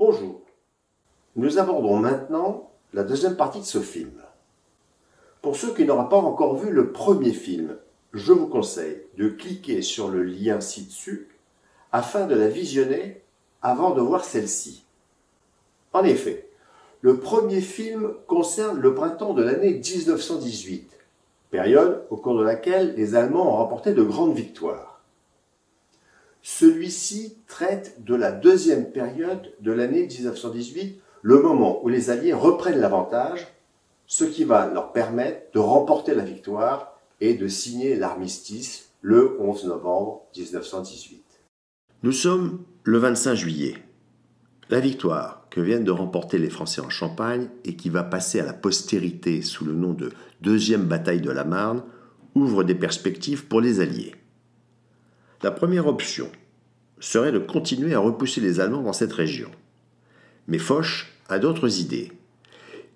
Bonjour. Nous abordons maintenant la deuxième partie de ce film. Pour ceux qui n'auraient pas encore vu le premier film, je vous conseille de cliquer sur le lien ci-dessus afin de la visionner avant de voir celle-ci. En effet, le premier film concerne le printemps de l'année 1918, période au cours de laquelle les Allemands ont remporté de grandes victoires. Celui-ci traite de la deuxième période de l'année 1918, le moment où les Alliés reprennent l'avantage, ce qui va leur permettre de remporter la victoire et de signer l'armistice le 11 novembre 1918. Nous sommes le 25 juillet. La victoire que viennent de remporter les Français en Champagne et qui va passer à la postérité sous le nom de Deuxième bataille de la Marne ouvre des perspectives pour les Alliés. La première option serait de continuer à repousser les Allemands dans cette région. Mais Foch a d'autres idées.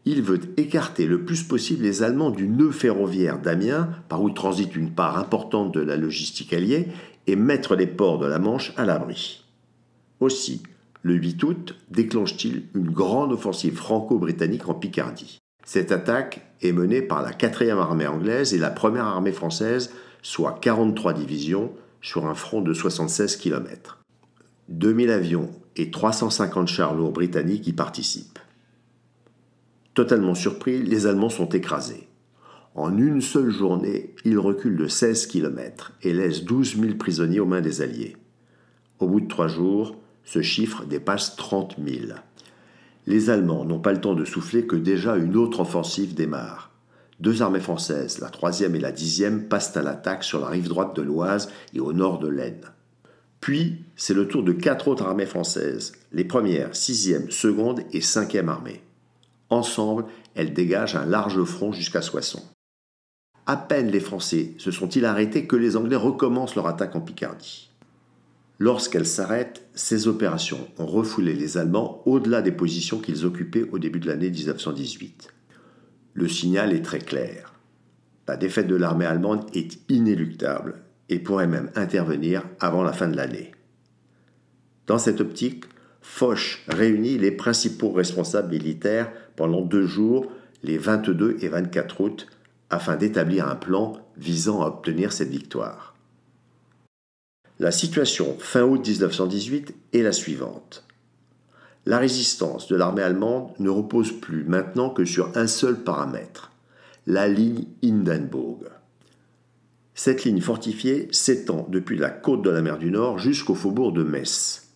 Il veut écarter le plus possible les Allemands du nœud ferroviaire d'Amiens, par où transite une part importante de la logistique alliée, et mettre les ports de la Manche à l'abri. Aussi, le 8 août, déclenche-t-il une grande offensive franco-britannique en Picardie. Cette attaque est menée par la 4e armée anglaise et la 1 armée française, soit 43 divisions, sur un front de 76 km. 2000 avions et 350 chars lourds britanniques y participent. Totalement surpris, les Allemands sont écrasés. En une seule journée, ils reculent de 16 km et laissent 12 000 prisonniers aux mains des Alliés. Au bout de trois jours, ce chiffre dépasse 30 000. Les Allemands n'ont pas le temps de souffler que déjà une autre offensive démarre. Deux armées françaises, la troisième et la dixième, passent à l'attaque sur la rive droite de l'Oise et au nord de l'Aisne. Puis, c'est le tour de quatre autres armées françaises, les premières, sixième, seconde et cinquième armées. Ensemble, elles dégagent un large front jusqu'à Soissons. À peine les Français se sont-ils arrêtés que les Anglais recommencent leur attaque en Picardie. Lorsqu'elles s'arrêtent, ces opérations ont refoulé les Allemands au-delà des positions qu'ils occupaient au début de l'année 1918. Le signal est très clair. La défaite de l'armée allemande est inéluctable et pourrait même intervenir avant la fin de l'année. Dans cette optique, Foch réunit les principaux responsables militaires pendant deux jours, les 22 et 24 août, afin d'établir un plan visant à obtenir cette victoire. La situation fin août 1918 est la suivante. La résistance de l'armée allemande ne repose plus maintenant que sur un seul paramètre, la ligne Hindenburg. Cette ligne fortifiée s'étend depuis la côte de la mer du Nord jusqu'au faubourg de Metz.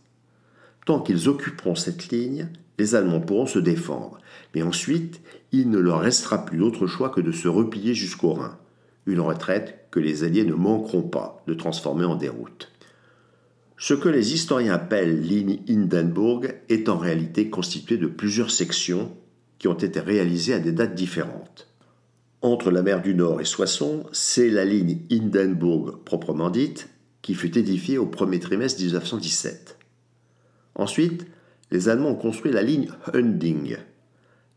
Tant qu'ils occuperont cette ligne, les Allemands pourront se défendre, mais ensuite, il ne leur restera plus d'autre choix que de se replier jusqu'au Rhin, une retraite que les Alliés ne manqueront pas de transformer en déroute. Ce que les historiens appellent ligne Hindenburg est en réalité constitué de plusieurs sections qui ont été réalisées à des dates différentes. Entre la mer du Nord et Soissons, c'est la ligne Hindenburg proprement dite qui fut édifiée au premier trimestre 1917. Ensuite, les Allemands ont construit la ligne Hunding,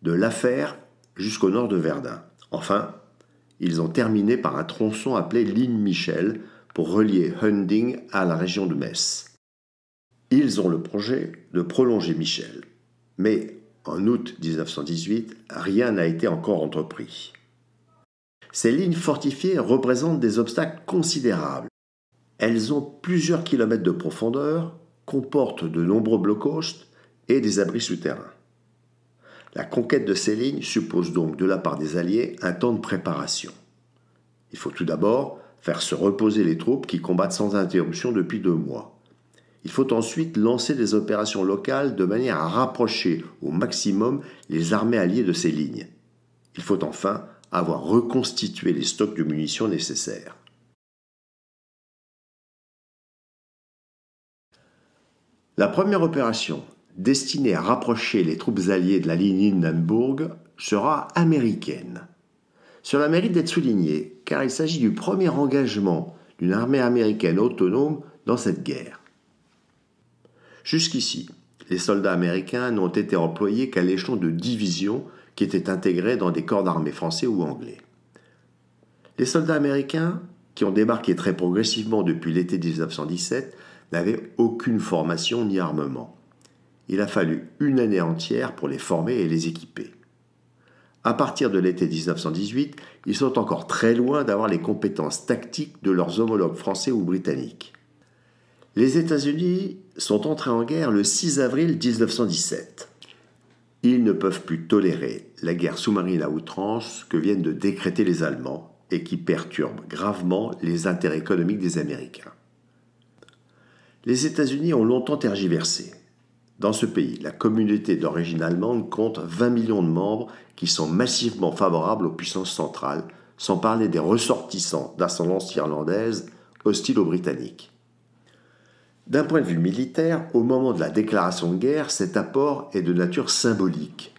de l'affaire jusqu'au nord de Verdun. Enfin, ils ont terminé par un tronçon appelé ligne Michel, pour relier Hunding à la région de Metz. Ils ont le projet de prolonger Michel, mais en août 1918, rien n'a été encore entrepris. Ces lignes fortifiées représentent des obstacles considérables. Elles ont plusieurs kilomètres de profondeur, comportent de nombreux blocos et des abris souterrains. La conquête de ces lignes suppose donc de la part des Alliés un temps de préparation. Il faut tout d'abord faire se reposer les troupes qui combattent sans interruption depuis deux mois. Il faut ensuite lancer des opérations locales de manière à rapprocher au maximum les armées alliées de ces lignes. Il faut enfin avoir reconstitué les stocks de munitions nécessaires. La première opération, destinée à rapprocher les troupes alliées de la ligne Lindenburg sera américaine cela mérite d'être souligné, car il s'agit du premier engagement d'une armée américaine autonome dans cette guerre. Jusqu'ici, les soldats américains n'ont été employés qu'à l'échelon de division qui était intégré dans des corps d'armée français ou anglais. Les soldats américains, qui ont débarqué très progressivement depuis l'été 1917, n'avaient aucune formation ni armement. Il a fallu une année entière pour les former et les équiper. À partir de l'été 1918, ils sont encore très loin d'avoir les compétences tactiques de leurs homologues français ou britanniques. Les États-Unis sont entrés en guerre le 6 avril 1917. Ils ne peuvent plus tolérer la guerre sous-marine à outrance que viennent de décréter les Allemands et qui perturbe gravement les intérêts économiques des Américains. Les États-Unis ont longtemps tergiversé. Dans ce pays, la communauté d'origine allemande compte 20 millions de membres qui sont massivement favorables aux puissances centrales, sans parler des ressortissants d'ascendance irlandaise hostiles aux Britanniques. D'un point de vue militaire, au moment de la déclaration de guerre, cet apport est de nature symbolique.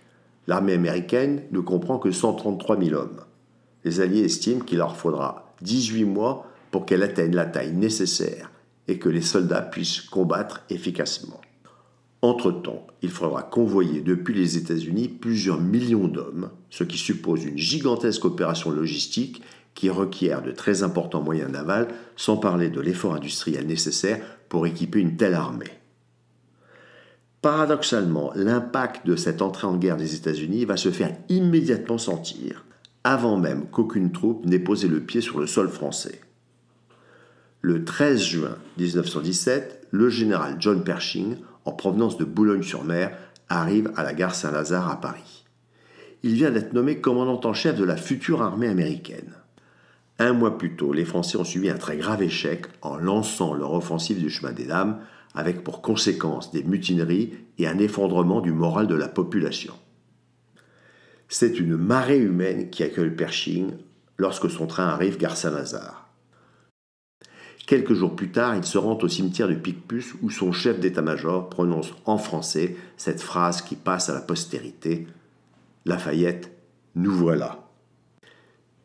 L'armée américaine ne comprend que 133 000 hommes. Les Alliés estiment qu'il leur faudra 18 mois pour qu'elle atteigne la taille nécessaire et que les soldats puissent combattre efficacement. Entre-temps, il faudra convoyer depuis les États-Unis plusieurs millions d'hommes, ce qui suppose une gigantesque opération logistique qui requiert de très importants moyens navals, sans parler de l'effort industriel nécessaire pour équiper une telle armée. Paradoxalement, l'impact de cette entrée en guerre des États-Unis va se faire immédiatement sentir, avant même qu'aucune troupe n'ait posé le pied sur le sol français. Le 13 juin 1917, le général John Pershing en provenance de Boulogne-sur-Mer, arrive à la gare Saint-Lazare à Paris. Il vient d'être nommé commandant en chef de la future armée américaine. Un mois plus tôt, les Français ont subi un très grave échec en lançant leur offensive du chemin des dames, avec pour conséquence des mutineries et un effondrement du moral de la population. C'est une marée humaine qui accueille Pershing lorsque son train arrive gare Saint-Lazare. Quelques jours plus tard, il se rend au cimetière de Picpus où son chef d'état-major prononce en français cette phrase qui passe à la postérité Lafayette, nous voilà.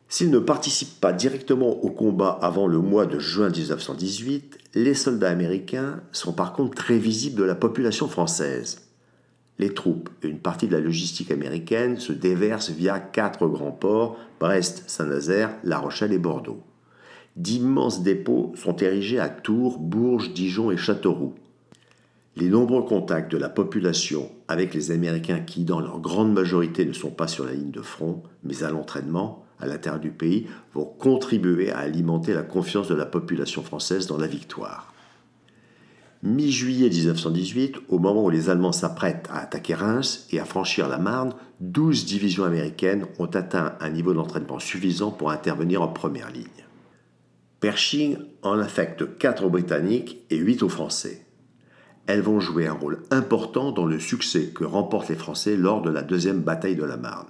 S'il ne participe pas directement au combat avant le mois de juin 1918, les soldats américains sont par contre très visibles de la population française. Les troupes et une partie de la logistique américaine se déversent via quatre grands ports, Brest, Saint-Nazaire, La Rochelle et Bordeaux d'immenses dépôts sont érigés à Tours, Bourges, Dijon et Châteauroux. Les nombreux contacts de la population avec les Américains qui, dans leur grande majorité, ne sont pas sur la ligne de front, mais à l'entraînement, à l'intérieur du pays, vont contribuer à alimenter la confiance de la population française dans la victoire. Mi-juillet 1918, au moment où les Allemands s'apprêtent à attaquer Reims et à franchir la Marne, 12 divisions américaines ont atteint un niveau d'entraînement suffisant pour intervenir en première ligne. Pershing en affecte 4 aux Britanniques et 8 aux Français. Elles vont jouer un rôle important dans le succès que remportent les Français lors de la deuxième bataille de la Marne.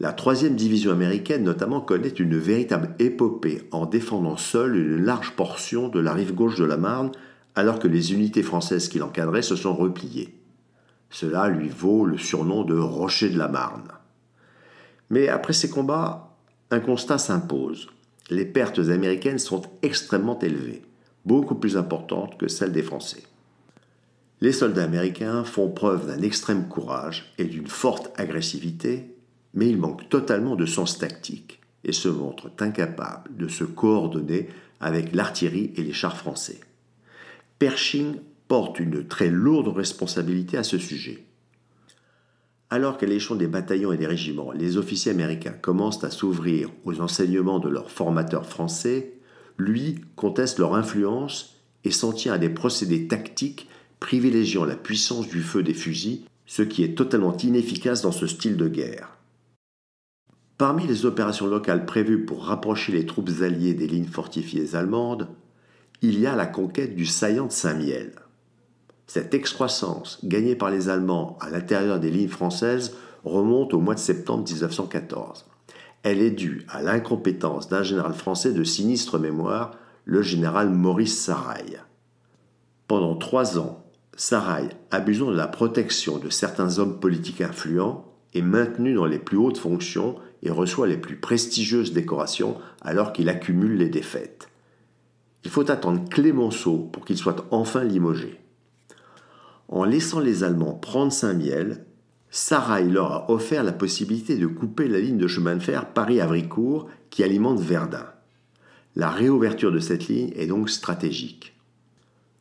La troisième division américaine notamment connaît une véritable épopée en défendant seule une large portion de la rive gauche de la Marne alors que les unités françaises qui l'encadraient se sont repliées. Cela lui vaut le surnom de Rocher de la Marne. Mais après ces combats, un constat s'impose les pertes américaines sont extrêmement élevées, beaucoup plus importantes que celles des Français. Les soldats américains font preuve d'un extrême courage et d'une forte agressivité, mais ils manquent totalement de sens tactique et se montrent incapables de se coordonner avec l'artillerie et les chars français. Pershing porte une très lourde responsabilité à ce sujet. Alors qu'à l'échelon des bataillons et des régiments, les officiers américains commencent à s'ouvrir aux enseignements de leurs formateurs français, lui conteste leur influence et s'en tient à des procédés tactiques privilégiant la puissance du feu des fusils, ce qui est totalement inefficace dans ce style de guerre. Parmi les opérations locales prévues pour rapprocher les troupes alliées des lignes fortifiées allemandes, il y a la conquête du saillant de Saint-Miel. Cette excroissance gagnée par les Allemands à l'intérieur des lignes françaises remonte au mois de septembre 1914. Elle est due à l'incompétence d'un général français de sinistre mémoire, le général Maurice Sarraille. Pendant trois ans, Sarraille, abusant de la protection de certains hommes politiques influents, est maintenu dans les plus hautes fonctions et reçoit les plus prestigieuses décorations alors qu'il accumule les défaites. Il faut attendre Clémenceau pour qu'il soit enfin limogé en laissant les Allemands prendre Saint-Miel, Sarrail leur a offert la possibilité de couper la ligne de chemin de fer paris avricourt qui alimente Verdun. La réouverture de cette ligne est donc stratégique.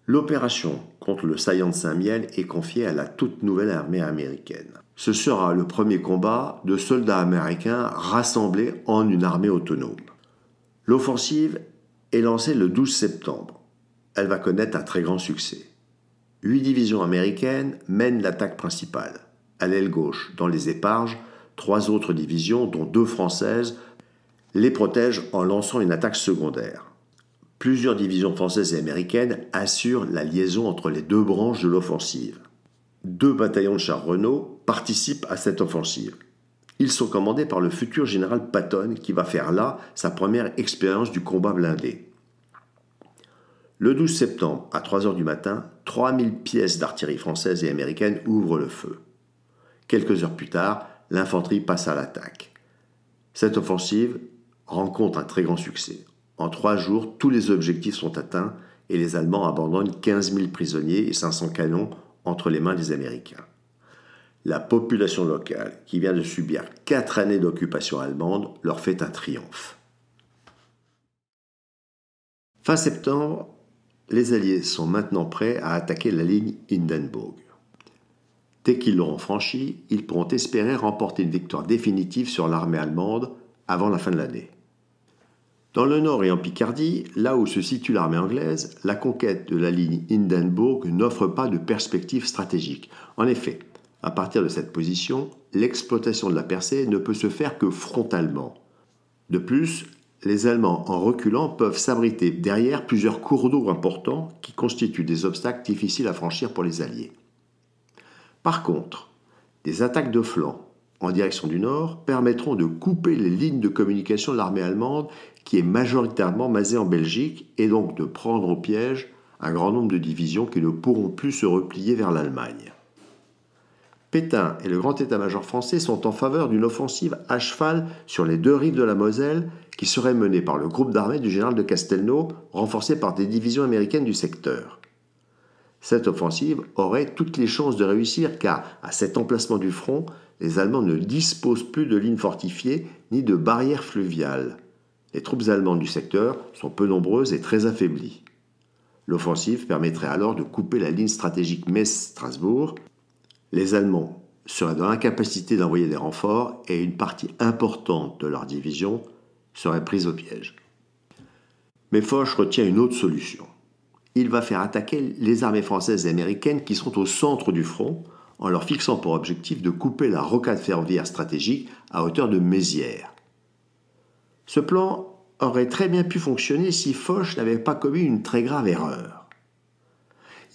L'opération contre le saillant de Saint-Miel est confiée à la toute nouvelle armée américaine. Ce sera le premier combat de soldats américains rassemblés en une armée autonome. L'offensive est lancée le 12 septembre. Elle va connaître un très grand succès. Huit divisions américaines mènent l'attaque principale. À l'aile gauche, dans les éparges, trois autres divisions, dont deux françaises, les protègent en lançant une attaque secondaire. Plusieurs divisions françaises et américaines assurent la liaison entre les deux branches de l'offensive. Deux bataillons de chars Renault participent à cette offensive. Ils sont commandés par le futur général Patton qui va faire là sa première expérience du combat blindé. Le 12 septembre, à 3 h du matin, 3000 pièces d'artillerie française et américaine ouvrent le feu. Quelques heures plus tard, l'infanterie passe à l'attaque. Cette offensive rencontre un très grand succès. En trois jours, tous les objectifs sont atteints et les Allemands abandonnent 15 000 prisonniers et 500 canons entre les mains des Américains. La population locale, qui vient de subir quatre années d'occupation allemande, leur fait un triomphe. Fin septembre, les Alliés sont maintenant prêts à attaquer la ligne Hindenburg. Dès qu'ils l'auront franchie, ils pourront espérer remporter une victoire définitive sur l'armée allemande avant la fin de l'année. Dans le nord et en Picardie, là où se situe l'armée anglaise, la conquête de la ligne Hindenburg n'offre pas de perspective stratégique. En effet, à partir de cette position, l'exploitation de la percée ne peut se faire que frontalement. De plus, les Allemands, en reculant, peuvent s'abriter derrière plusieurs cours d'eau importants qui constituent des obstacles difficiles à franchir pour les Alliés. Par contre, des attaques de flanc en direction du nord permettront de couper les lignes de communication de l'armée allemande qui est majoritairement masée en Belgique et donc de prendre au piège un grand nombre de divisions qui ne pourront plus se replier vers l'Allemagne. Pétain et le grand état-major français sont en faveur d'une offensive à cheval sur les deux rives de la Moselle qui serait menée par le groupe d'armée du général de Castelnau, renforcé par des divisions américaines du secteur. Cette offensive aurait toutes les chances de réussir car, à cet emplacement du front, les Allemands ne disposent plus de lignes fortifiées ni de barrières fluviales. Les troupes allemandes du secteur sont peu nombreuses et très affaiblies. L'offensive permettrait alors de couper la ligne stratégique Metz-Strasbourg les Allemands seraient dans l'incapacité d'envoyer des renforts et une partie importante de leur division serait prise au piège. Mais Foch retient une autre solution. Il va faire attaquer les armées françaises et américaines qui sont au centre du front en leur fixant pour objectif de couper la rocade ferroviaire stratégique à hauteur de Mézières. Ce plan aurait très bien pu fonctionner si Foch n'avait pas commis une très grave erreur.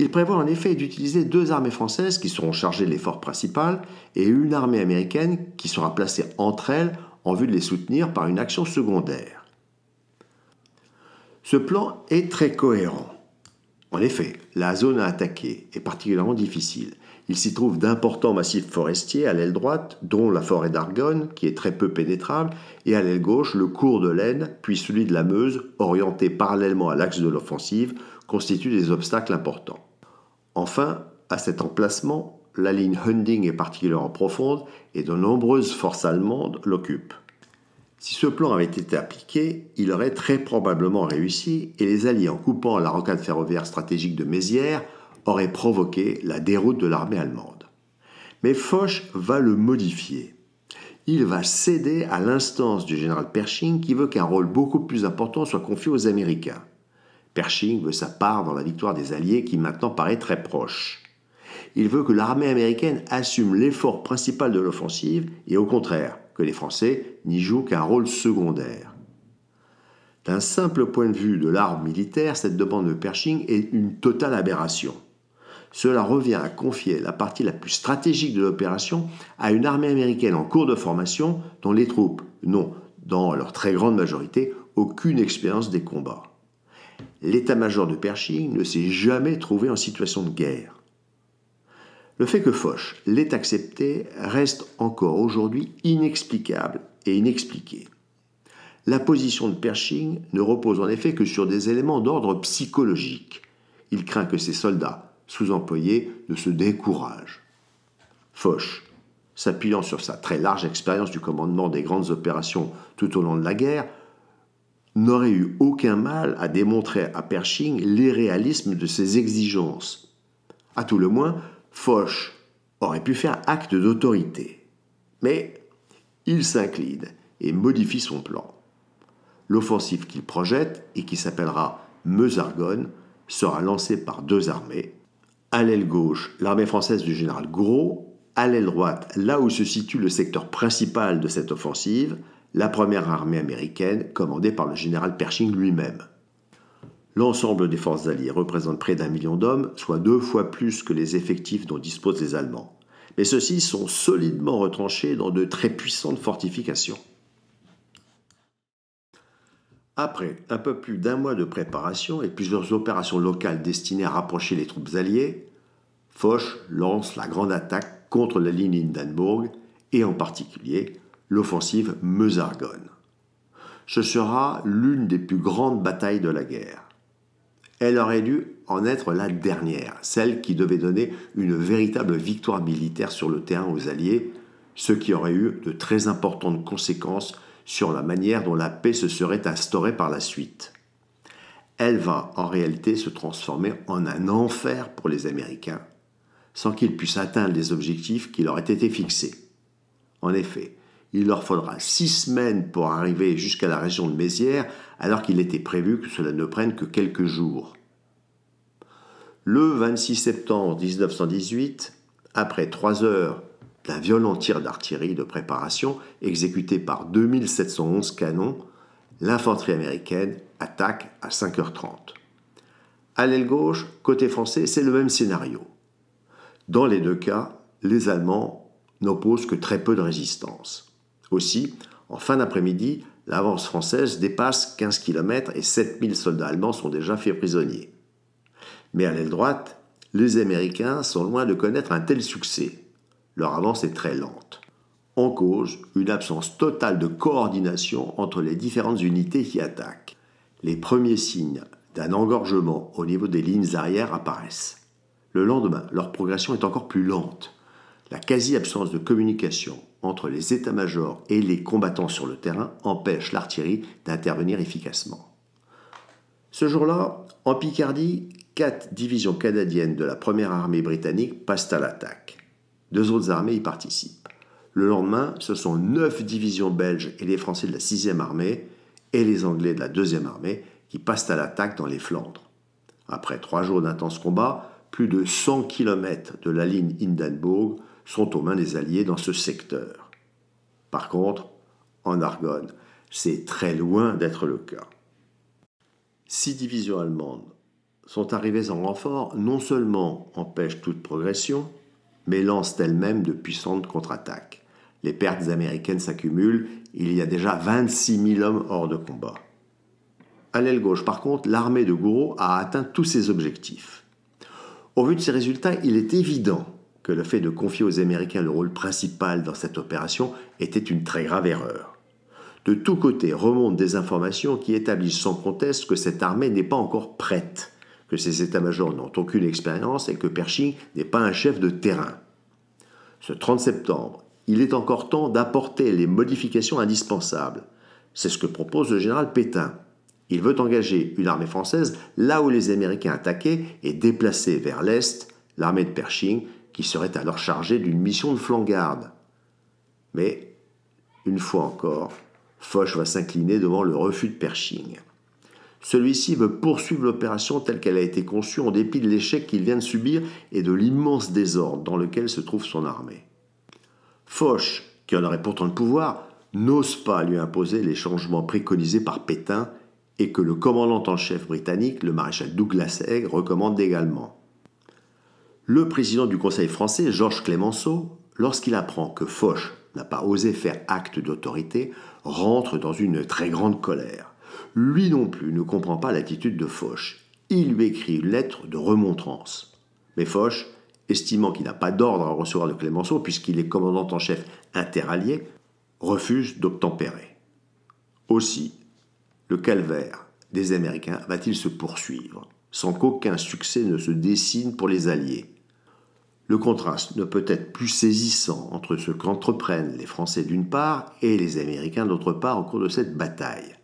Il prévoit en effet d'utiliser deux armées françaises qui seront chargées de l'effort principal et une armée américaine qui sera placée entre elles en vue de les soutenir par une action secondaire. Ce plan est très cohérent. En effet, la zone à attaquer est particulièrement difficile. Il s'y trouve d'importants massifs forestiers à l'aile droite, dont la forêt d'Argonne, qui est très peu pénétrable, et à l'aile gauche, le cours de l'Aisne, puis celui de la Meuse, orienté parallèlement à l'axe de l'offensive, constituent des obstacles importants. Enfin, à cet emplacement, la ligne Hunding est particulièrement profonde et de nombreuses forces allemandes l'occupent. Si ce plan avait été appliqué, il aurait très probablement réussi et les Alliés, en coupant la rocade ferroviaire stratégique de Mézières, auraient provoqué la déroute de l'armée allemande. Mais Foch va le modifier. Il va céder à l'instance du général Pershing qui veut qu'un rôle beaucoup plus important soit confié aux Américains. Pershing veut sa part dans la victoire des Alliés qui maintenant paraît très proche. Il veut que l'armée américaine assume l'effort principal de l'offensive et au contraire que les Français n'y jouent qu'un rôle secondaire. D'un simple point de vue de l'arme militaire, cette demande de Pershing est une totale aberration. Cela revient à confier la partie la plus stratégique de l'opération à une armée américaine en cours de formation dont les troupes n'ont, dans leur très grande majorité, aucune expérience des combats l'état-major de Pershing ne s'est jamais trouvé en situation de guerre. Le fait que Foch l'ait accepté reste encore aujourd'hui inexplicable et inexpliqué. La position de Pershing ne repose en effet que sur des éléments d'ordre psychologique. Il craint que ses soldats, sous-employés, ne se découragent. Foch, s'appuyant sur sa très large expérience du commandement des grandes opérations tout au long de la guerre, n'aurait eu aucun mal à démontrer à Pershing l'irréalisme de ses exigences. À tout le moins, Foch aurait pu faire acte d'autorité. Mais il s'incline et modifie son plan. L'offensive qu'il projette et qui s'appellera Meuse-Argonne sera lancée par deux armées. À l'aile gauche, l'armée française du général Gros, à l'aile droite, là où se situe le secteur principal de cette offensive, la première armée américaine commandée par le général Pershing lui-même. L'ensemble des forces alliées représente près d'un million d'hommes, soit deux fois plus que les effectifs dont disposent les Allemands. Mais ceux-ci sont solidement retranchés dans de très puissantes fortifications. Après un peu plus d'un mois de préparation et plusieurs opérations locales destinées à rapprocher les troupes alliées, Foch lance la grande attaque contre la ligne Hindenburg et en particulier l'offensive Meuse-Argonne. Ce sera l'une des plus grandes batailles de la guerre. Elle aurait dû en être la dernière, celle qui devait donner une véritable victoire militaire sur le terrain aux Alliés, ce qui aurait eu de très importantes conséquences sur la manière dont la paix se serait instaurée par la suite. Elle va en réalité se transformer en un enfer pour les Américains, sans qu'ils puissent atteindre les objectifs qui leur étaient fixés. En effet, il leur faudra six semaines pour arriver jusqu'à la région de Mézières, alors qu'il était prévu que cela ne prenne que quelques jours. Le 26 septembre 1918, après trois heures d'un violent tir d'artillerie de préparation exécuté par 2711 canons, l'infanterie américaine attaque à 5h30. À l'aile gauche, côté français, c'est le même scénario. Dans les deux cas, les Allemands n'opposent que très peu de résistance. Aussi, en fin d'après-midi, l'avance française dépasse 15 km et 7000 soldats allemands sont déjà faits prisonniers. Mais à l'aile droite, les Américains sont loin de connaître un tel succès. Leur avance est très lente. En cause, une absence totale de coordination entre les différentes unités qui attaquent. Les premiers signes d'un engorgement au niveau des lignes arrières apparaissent. Le lendemain, leur progression est encore plus lente. La quasi-absence de communication entre les états-majors et les combattants sur le terrain empêche l'artillerie d'intervenir efficacement. Ce jour-là, en Picardie, quatre divisions canadiennes de la première armée britannique passent à l'attaque. Deux autres armées y participent. Le lendemain, ce sont neuf divisions belges et les Français de la 6e armée et les Anglais de la 2e armée qui passent à l'attaque dans les Flandres. Après trois jours d'intenses combats, plus de 100 km de la ligne Hindenburg sont aux mains des Alliés dans ce secteur. Par contre, en Argonne, c'est très loin d'être le cas. Six divisions allemandes sont arrivées en renfort, non seulement empêchent toute progression, mais lancent elles-mêmes de puissantes contre-attaques. Les pertes américaines s'accumulent, il y a déjà 26 000 hommes hors de combat. À l'aile gauche, par contre, l'armée de Gouraud a atteint tous ses objectifs. Au vu de ces résultats, il est évident que le fait de confier aux Américains le rôle principal dans cette opération était une très grave erreur. De tous côtés remontent des informations qui établissent sans conteste que cette armée n'est pas encore prête, que ses états-majors n'ont aucune expérience et que Pershing n'est pas un chef de terrain. Ce 30 septembre, il est encore temps d'apporter les modifications indispensables. C'est ce que propose le général Pétain. Il veut engager une armée française là où les Américains attaquaient et déplacer vers l'Est l'armée de Pershing il serait alors chargé d'une mission de flanc-garde. Mais, une fois encore, Foch va s'incliner devant le refus de Pershing. Celui-ci veut poursuivre l'opération telle qu'elle a été conçue en dépit de l'échec qu'il vient de subir et de l'immense désordre dans lequel se trouve son armée. Foch, qui en aurait pourtant le pouvoir, n'ose pas lui imposer les changements préconisés par Pétain et que le commandant en chef britannique, le maréchal Douglas Haig, recommande également. Le président du Conseil français, Georges Clémenceau, lorsqu'il apprend que Foch n'a pas osé faire acte d'autorité, rentre dans une très grande colère. Lui non plus ne comprend pas l'attitude de Foch. Il lui écrit une lettre de remontrance. Mais Foch, estimant qu'il n'a pas d'ordre à recevoir de Clémenceau puisqu'il est commandant en chef interallié, refuse d'obtempérer. Aussi, le calvaire des Américains va-t-il se poursuivre, sans qu'aucun succès ne se dessine pour les Alliés le contraste ne peut être plus saisissant entre ce qu'entreprennent les Français d'une part et les Américains d'autre part au cours de cette bataille.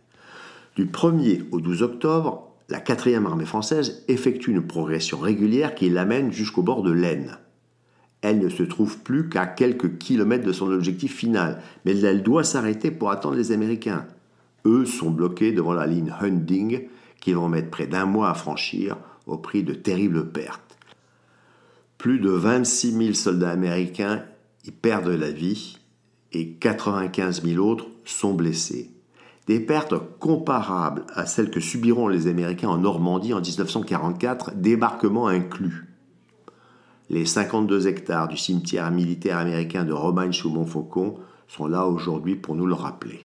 Du 1er au 12 octobre, la 4e armée française effectue une progression régulière qui l'amène jusqu'au bord de l'Aisne. Elle ne se trouve plus qu'à quelques kilomètres de son objectif final, mais elle doit s'arrêter pour attendre les Américains. Eux sont bloqués devant la ligne Hunting qu'ils vont mettre près d'un mois à franchir au prix de terribles pertes plus de 26 000 soldats américains y perdent la vie et 95 000 autres sont blessés. Des pertes comparables à celles que subiront les Américains en Normandie en 1944, débarquement inclus. Les 52 hectares du cimetière militaire américain de Romagne sous Montfaucon sont là aujourd'hui pour nous le rappeler.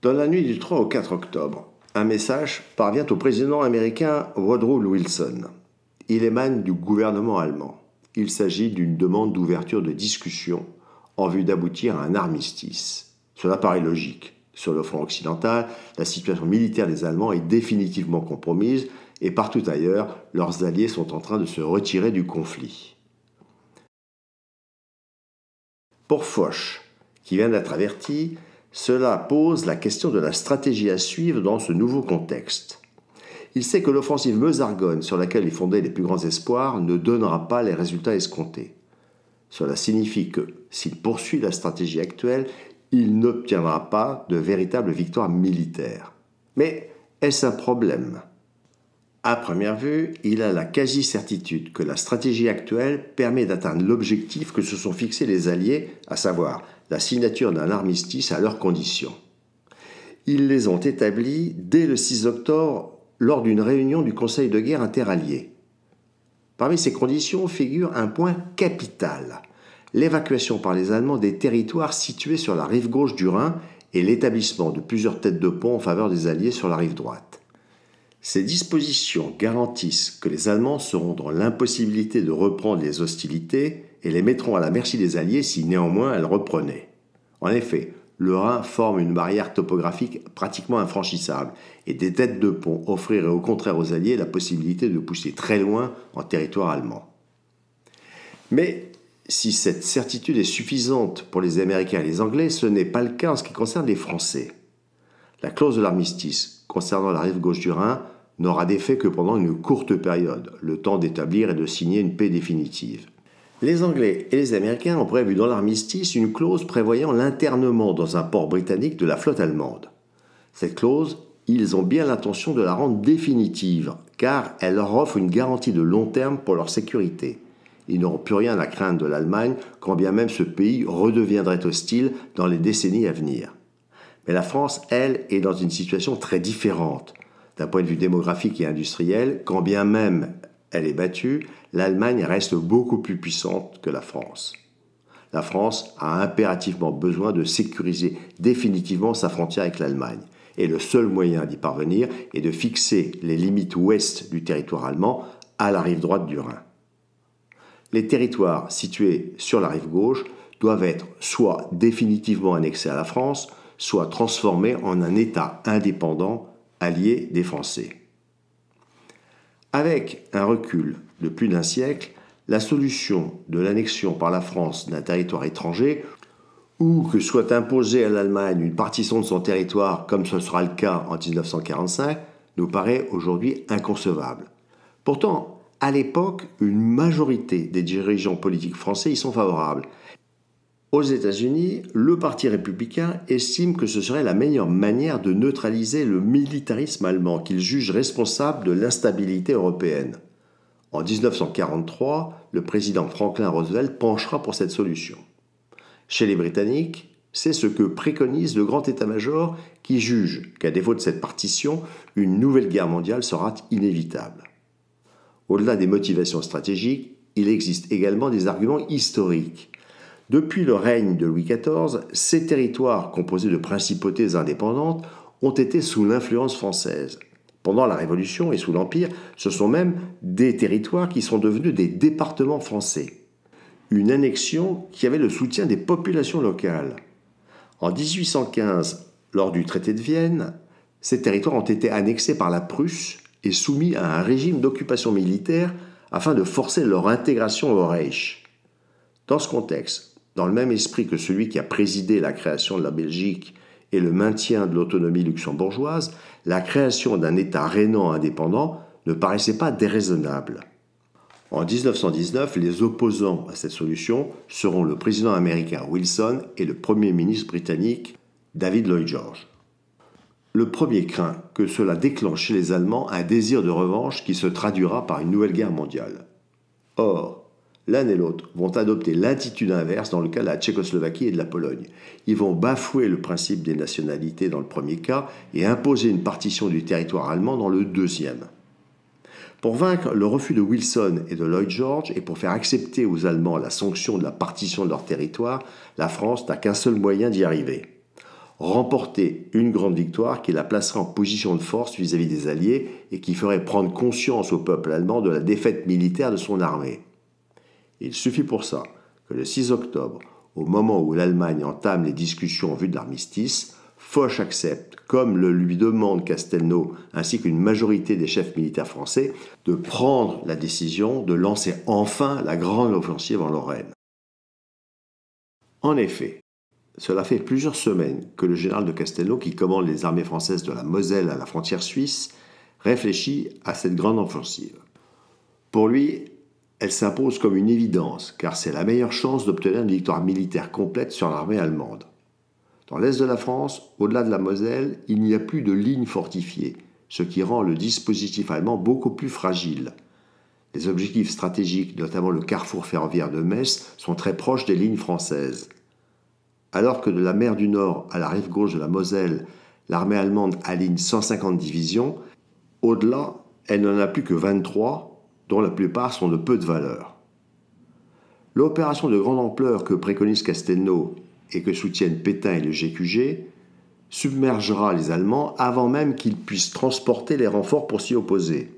Dans la nuit du 3 au 4 octobre, un message parvient au président américain Woodrow Wilson. Il émane du gouvernement allemand. Il s'agit d'une demande d'ouverture de discussion en vue d'aboutir à un armistice. Cela paraît logique. Sur le front occidental, la situation militaire des Allemands est définitivement compromise et partout ailleurs, leurs alliés sont en train de se retirer du conflit. Pour Foch, qui vient d'être averti, cela pose la question de la stratégie à suivre dans ce nouveau contexte. Il sait que l'offensive Mezargonne sur laquelle il fondait les plus grands espoirs, ne donnera pas les résultats escomptés. Cela signifie que, s'il poursuit la stratégie actuelle, il n'obtiendra pas de véritable victoire militaire. Mais est-ce un problème À première vue, il a la quasi-certitude que la stratégie actuelle permet d'atteindre l'objectif que se sont fixés les Alliés, à savoir la signature d'un armistice à leurs conditions. Ils les ont établis dès le 6 octobre lors d'une réunion du Conseil de guerre interallié. Parmi ces conditions figure un point capital, l'évacuation par les Allemands des territoires situés sur la rive gauche du Rhin et l'établissement de plusieurs têtes de pont en faveur des Alliés sur la rive droite. Ces dispositions garantissent que les Allemands seront dans l'impossibilité de reprendre les hostilités et les mettront à la merci des Alliés si néanmoins elles reprenaient. En effet, le Rhin forme une barrière topographique pratiquement infranchissable, et des têtes de pont offriraient au contraire aux Alliés la possibilité de pousser très loin en territoire allemand. Mais si cette certitude est suffisante pour les Américains et les Anglais, ce n'est pas le cas en ce qui concerne les Français. La clause de l'armistice concernant la rive gauche du Rhin n'aura d'effet que pendant une courte période, le temps d'établir et de signer une paix définitive. Les Anglais et les Américains ont prévu dans l'armistice une clause prévoyant l'internement dans un port britannique de la flotte allemande. Cette clause, ils ont bien l'intention de la rendre définitive, car elle leur offre une garantie de long terme pour leur sécurité. Ils n'auront plus rien à craindre de l'Allemagne, quand bien même ce pays redeviendrait hostile dans les décennies à venir. Mais la France, elle, est dans une situation très différente. D'un point de vue démographique et industriel, quand bien même elle est battue, l'Allemagne reste beaucoup plus puissante que la France. La France a impérativement besoin de sécuriser définitivement sa frontière avec l'Allemagne. Et le seul moyen d'y parvenir est de fixer les limites ouest du territoire allemand à la rive droite du Rhin. Les territoires situés sur la rive gauche doivent être soit définitivement annexés à la France, soit transformés en un État indépendant allié des Français. Avec un recul de plus d'un siècle, la solution de l'annexion par la France d'un territoire étranger, ou que soit imposée à l'Allemagne une partition de son territoire comme ce sera le cas en 1945, nous paraît aujourd'hui inconcevable. Pourtant, à l'époque, une majorité des dirigeants politiques français y sont favorables, aux États-Unis, le Parti républicain estime que ce serait la meilleure manière de neutraliser le militarisme allemand qu'il juge responsable de l'instabilité européenne. En 1943, le président Franklin Roosevelt penchera pour cette solution. Chez les Britanniques, c'est ce que préconise le grand état-major qui juge qu'à défaut de cette partition, une nouvelle guerre mondiale sera inévitable. Au-delà des motivations stratégiques, il existe également des arguments historiques depuis le règne de Louis XIV, ces territoires composés de principautés indépendantes ont été sous l'influence française. Pendant la Révolution et sous l'Empire, ce sont même des territoires qui sont devenus des départements français. Une annexion qui avait le soutien des populations locales. En 1815, lors du traité de Vienne, ces territoires ont été annexés par la Prusse et soumis à un régime d'occupation militaire afin de forcer leur intégration au Reich. Dans ce contexte, dans le même esprit que celui qui a présidé la création de la Belgique et le maintien de l'autonomie luxembourgeoise, la création d'un État rénan indépendant ne paraissait pas déraisonnable. En 1919, les opposants à cette solution seront le président américain Wilson et le Premier ministre britannique David Lloyd George. Le premier craint que cela déclenche chez les Allemands un désir de revanche qui se traduira par une nouvelle guerre mondiale. Or, l'un et l'autre vont adopter l'attitude inverse dans le cas de la Tchécoslovaquie et de la Pologne. Ils vont bafouer le principe des nationalités dans le premier cas et imposer une partition du territoire allemand dans le deuxième. Pour vaincre le refus de Wilson et de Lloyd George et pour faire accepter aux Allemands la sanction de la partition de leur territoire, la France n'a qu'un seul moyen d'y arriver. Remporter une grande victoire qui la placerait en position de force vis-à-vis -vis des Alliés et qui ferait prendre conscience au peuple allemand de la défaite militaire de son armée. Il suffit pour ça que le 6 octobre, au moment où l'Allemagne entame les discussions en vue de l'armistice, Foch accepte, comme le lui demande Castelnau ainsi qu'une majorité des chefs militaires français, de prendre la décision de lancer enfin la grande offensive en Lorraine. En effet, cela fait plusieurs semaines que le général de Castelnau, qui commande les armées françaises de la Moselle à la frontière suisse, réfléchit à cette grande offensive. Pour lui, elle s'impose comme une évidence, car c'est la meilleure chance d'obtenir une victoire militaire complète sur l'armée allemande. Dans l'est de la France, au-delà de la Moselle, il n'y a plus de lignes fortifiées, ce qui rend le dispositif allemand beaucoup plus fragile. Les objectifs stratégiques, notamment le carrefour ferroviaire de Metz, sont très proches des lignes françaises. Alors que de la mer du Nord à la rive gauche de la Moselle, l'armée allemande aligne 150 divisions, au-delà, elle n'en a plus que 23 dont la plupart sont de peu de valeur. L'opération de grande ampleur que préconise Castelnau et que soutiennent Pétain et le GQG submergera les Allemands avant même qu'ils puissent transporter les renforts pour s'y opposer.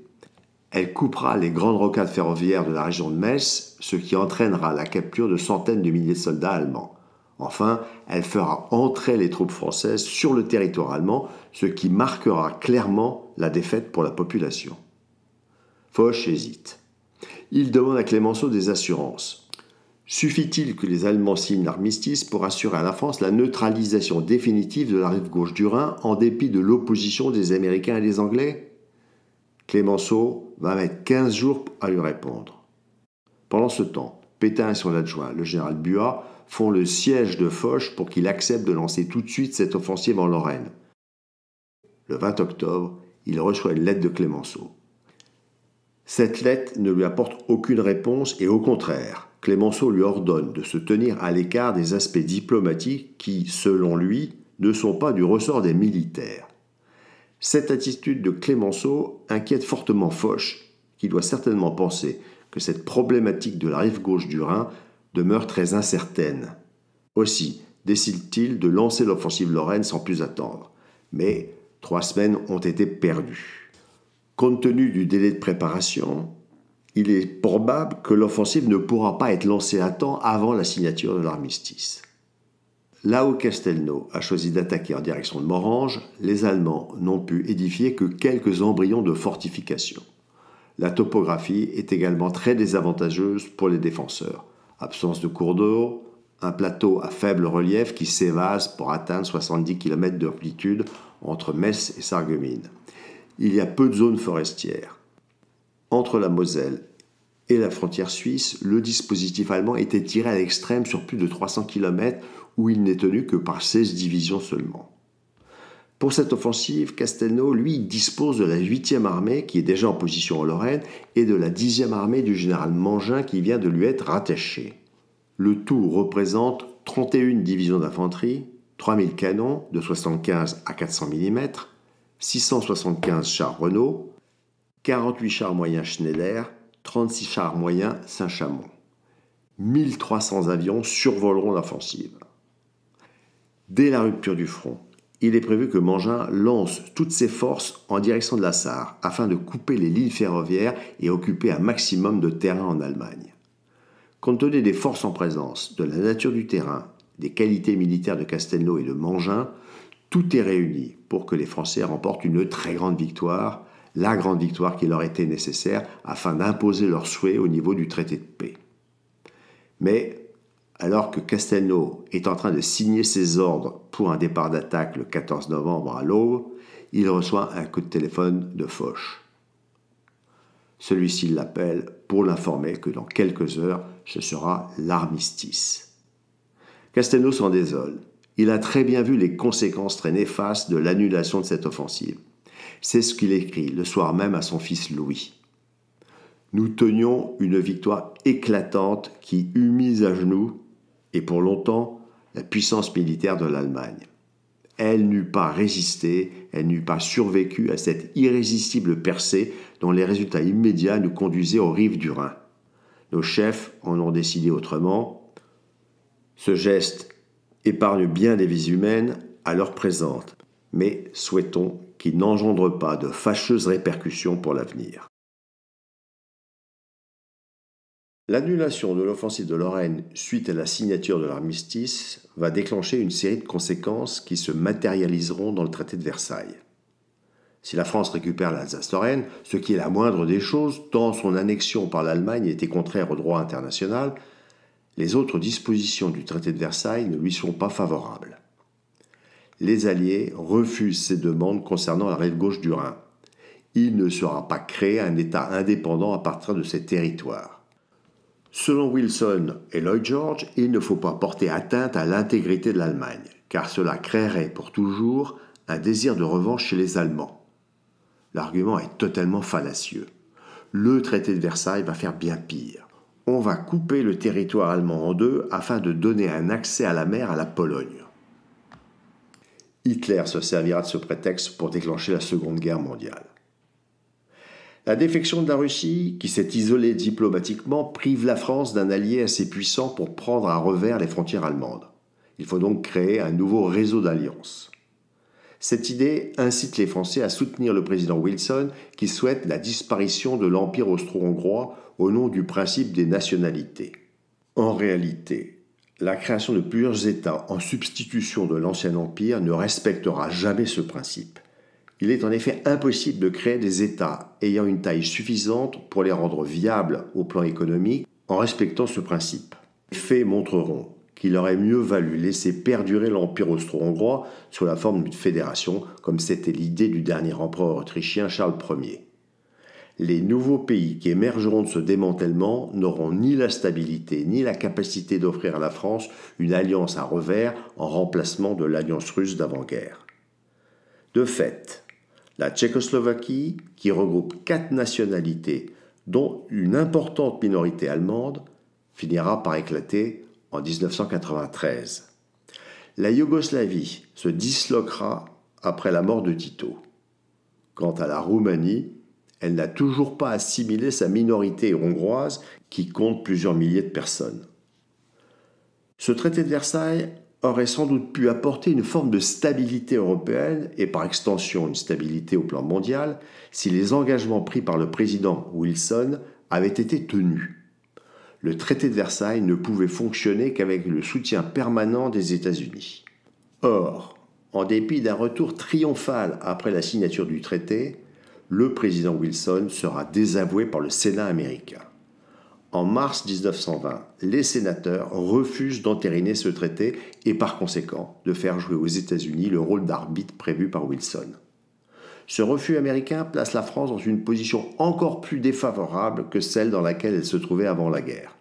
Elle coupera les grandes rocades ferroviaires de la région de Metz, ce qui entraînera la capture de centaines de milliers de soldats allemands. Enfin, elle fera entrer les troupes françaises sur le territoire allemand, ce qui marquera clairement la défaite pour la population. Foch hésite. Il demande à Clémenceau des assurances. Suffit-il que les Allemands signent l'armistice pour assurer à la France la neutralisation définitive de la rive gauche du Rhin en dépit de l'opposition des Américains et des Anglais Clémenceau va mettre 15 jours à lui répondre. Pendant ce temps, Pétain et son adjoint, le général Buat, font le siège de Foch pour qu'il accepte de lancer tout de suite cette offensive en Lorraine. Le 20 octobre, il reçoit une lettre de Clémenceau. Cette lettre ne lui apporte aucune réponse et au contraire, Clémenceau lui ordonne de se tenir à l'écart des aspects diplomatiques qui, selon lui, ne sont pas du ressort des militaires. Cette attitude de Clémenceau inquiète fortement Foch, qui doit certainement penser que cette problématique de la rive gauche du Rhin demeure très incertaine. Aussi décide-t-il de lancer l'offensive lorraine sans plus attendre. Mais trois semaines ont été perdues. Compte tenu du délai de préparation, il est probable que l'offensive ne pourra pas être lancée à temps avant la signature de l'armistice. Là où Castelnau a choisi d'attaquer en direction de Morange, les Allemands n'ont pu édifier que quelques embryons de fortifications. La topographie est également très désavantageuse pour les défenseurs. Absence de cours d'eau, un plateau à faible relief qui s'évase pour atteindre 70 km d'amplitude entre Metz et Sarreguemines il y a peu de zones forestières. Entre la Moselle et la frontière suisse, le dispositif allemand était tiré à l'extrême sur plus de 300 km où il n'est tenu que par 16 divisions seulement. Pour cette offensive, Castelnau, lui, dispose de la 8e armée qui est déjà en position en Lorraine et de la 10e armée du général Mangin qui vient de lui être rattachée. Le tout représente 31 divisions d'infanterie, 3000 canons de 75 à 400 mm, 675 chars Renault, 48 chars moyens Schneider, 36 chars moyens Saint-Chamond. 1300 avions survoleront l'offensive. Dès la rupture du front, il est prévu que Mangin lance toutes ses forces en direction de la Sarre afin de couper les lignes ferroviaires et occuper un maximum de terrain en Allemagne. Compte tenu des forces en présence, de la nature du terrain, des qualités militaires de Castelnau et de Mangin, tout est réuni pour que les Français remportent une très grande victoire, la grande victoire qui leur était nécessaire afin d'imposer leurs souhaits au niveau du traité de paix. Mais alors que Castelnau est en train de signer ses ordres pour un départ d'attaque le 14 novembre à l'aube, il reçoit un coup de téléphone de Foch. Celui-ci l'appelle pour l'informer que dans quelques heures, ce sera l'armistice. Castelnau s'en désole. Il a très bien vu les conséquences très néfastes de l'annulation de cette offensive. C'est ce qu'il écrit le soir même à son fils Louis. Nous tenions une victoire éclatante qui eût mis à genoux, et pour longtemps, la puissance militaire de l'Allemagne. Elle n'eût pas résisté, elle n'eût pas survécu à cette irrésistible percée dont les résultats immédiats nous conduisaient aux rives du Rhin. Nos chefs en ont décidé autrement. Ce geste épargne bien des vies humaines à l'heure présente, mais souhaitons qu'il n'engendre pas de fâcheuses répercussions pour l'avenir. L'annulation de l'offensive de Lorraine suite à la signature de l'armistice va déclencher une série de conséquences qui se matérialiseront dans le traité de Versailles. Si la France récupère l'Alsace-Lorraine, ce qui est la moindre des choses, tant son annexion par l'Allemagne était contraire au droit international, les autres dispositions du traité de Versailles ne lui sont pas favorables. Les Alliés refusent ses demandes concernant la rive gauche du Rhin. Il ne sera pas créé un État indépendant à partir de ces territoires. Selon Wilson et Lloyd George, il ne faut pas porter atteinte à l'intégrité de l'Allemagne, car cela créerait pour toujours un désir de revanche chez les Allemands. L'argument est totalement fallacieux. Le traité de Versailles va faire bien pire on va couper le territoire allemand en deux afin de donner un accès à la mer à la Pologne. Hitler se servira de ce prétexte pour déclencher la Seconde Guerre mondiale. La défection de la Russie, qui s'est isolée diplomatiquement, prive la France d'un allié assez puissant pour prendre à revers les frontières allemandes. Il faut donc créer un nouveau réseau d'alliances. Cette idée incite les Français à soutenir le président Wilson qui souhaite la disparition de l'Empire austro-hongrois au nom du principe des nationalités. En réalité, la création de plusieurs États en substitution de l'ancien Empire ne respectera jamais ce principe. Il est en effet impossible de créer des États ayant une taille suffisante pour les rendre viables au plan économique en respectant ce principe. Les faits montreront qu'il aurait mieux valu laisser perdurer l'Empire austro-hongrois sous la forme d'une fédération, comme c'était l'idée du dernier empereur autrichien Charles Ier. Les nouveaux pays qui émergeront de ce démantèlement n'auront ni la stabilité ni la capacité d'offrir à la France une alliance à revers en remplacement de l'alliance russe d'avant-guerre. De fait, la Tchécoslovaquie, qui regroupe quatre nationalités, dont une importante minorité allemande, finira par éclater en 1993. La Yougoslavie se disloquera après la mort de Tito. Quant à la Roumanie, elle n'a toujours pas assimilé sa minorité hongroise qui compte plusieurs milliers de personnes. Ce traité de Versailles aurait sans doute pu apporter une forme de stabilité européenne et par extension une stabilité au plan mondial si les engagements pris par le président Wilson avaient été tenus le traité de Versailles ne pouvait fonctionner qu'avec le soutien permanent des États-Unis. Or, en dépit d'un retour triomphal après la signature du traité, le président Wilson sera désavoué par le Sénat américain. En mars 1920, les sénateurs refusent d'entériner ce traité et par conséquent de faire jouer aux États-Unis le rôle d'arbitre prévu par Wilson. Ce refus américain place la France dans une position encore plus défavorable que celle dans laquelle elle se trouvait avant la guerre.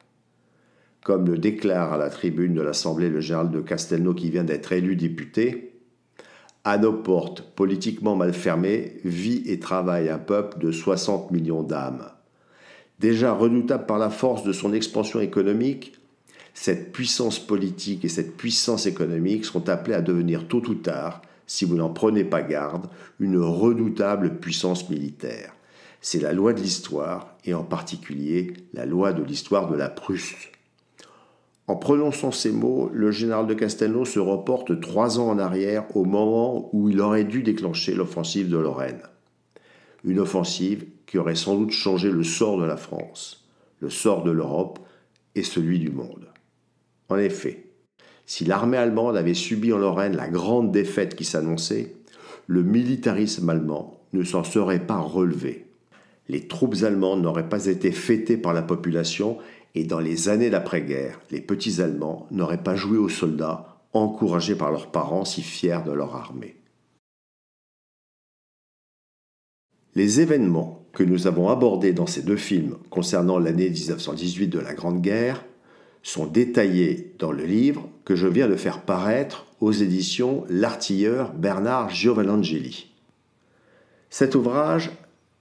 Comme le déclare à la tribune de l'Assemblée le général de Castelnau qui vient d'être élu député, à nos portes, politiquement mal fermées, vit et travaille un peuple de 60 millions d'âmes. Déjà redoutable par la force de son expansion économique, cette puissance politique et cette puissance économique sont appelées à devenir tôt ou tard si vous n'en prenez pas garde, une redoutable puissance militaire. C'est la loi de l'histoire, et en particulier la loi de l'histoire de la Prusse. En prononçant ces mots, le général de Castelnau se reporte trois ans en arrière au moment où il aurait dû déclencher l'offensive de Lorraine. Une offensive qui aurait sans doute changé le sort de la France, le sort de l'Europe et celui du monde. En effet, si l'armée allemande avait subi en Lorraine la grande défaite qui s'annonçait, le militarisme allemand ne s'en serait pas relevé. Les troupes allemandes n'auraient pas été fêtées par la population et dans les années d'après-guerre, les petits Allemands n'auraient pas joué aux soldats, encouragés par leurs parents si fiers de leur armée. Les événements que nous avons abordés dans ces deux films concernant l'année 1918 de la Grande Guerre sont détaillés dans le livre que je viens de faire paraître aux éditions L'Artilleur Bernard Giovanangeli. Cet ouvrage,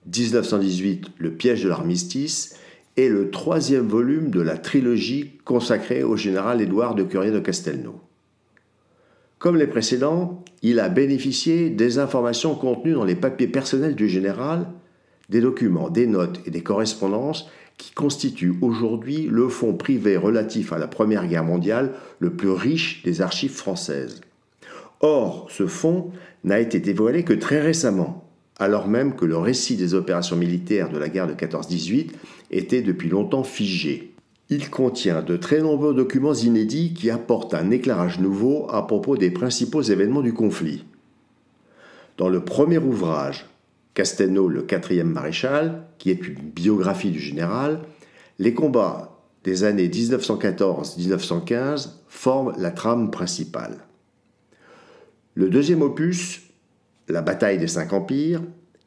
1918, Le piège de l'armistice, est le troisième volume de la trilogie consacrée au général Édouard de Curier de Castelnau. Comme les précédents, il a bénéficié des informations contenues dans les papiers personnels du général, des documents, des notes et des correspondances qui constitue aujourd'hui le fonds privé relatif à la Première Guerre mondiale le plus riche des archives françaises. Or, ce fonds n'a été dévoilé que très récemment, alors même que le récit des opérations militaires de la guerre de 14-18 était depuis longtemps figé. Il contient de très nombreux documents inédits qui apportent un éclairage nouveau à propos des principaux événements du conflit. Dans le premier ouvrage, Castelnau, le quatrième maréchal, qui est une biographie du général, les combats des années 1914-1915 forment la trame principale. Le deuxième opus, La bataille des cinq empires,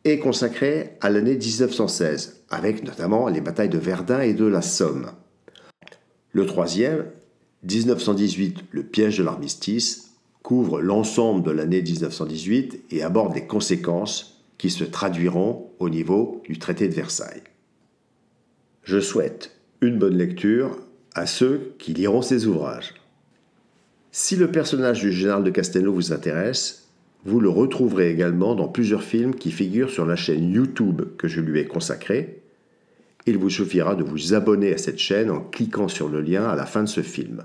est consacré à l'année 1916, avec notamment les batailles de Verdun et de la Somme. Le troisième, 1918, le piège de l'armistice, couvre l'ensemble de l'année 1918 et aborde les conséquences qui se traduiront au niveau du traité de Versailles. Je souhaite une bonne lecture à ceux qui liront ces ouvrages. Si le personnage du général de Castello vous intéresse, vous le retrouverez également dans plusieurs films qui figurent sur la chaîne YouTube que je lui ai consacrée. Il vous suffira de vous abonner à cette chaîne en cliquant sur le lien à la fin de ce film.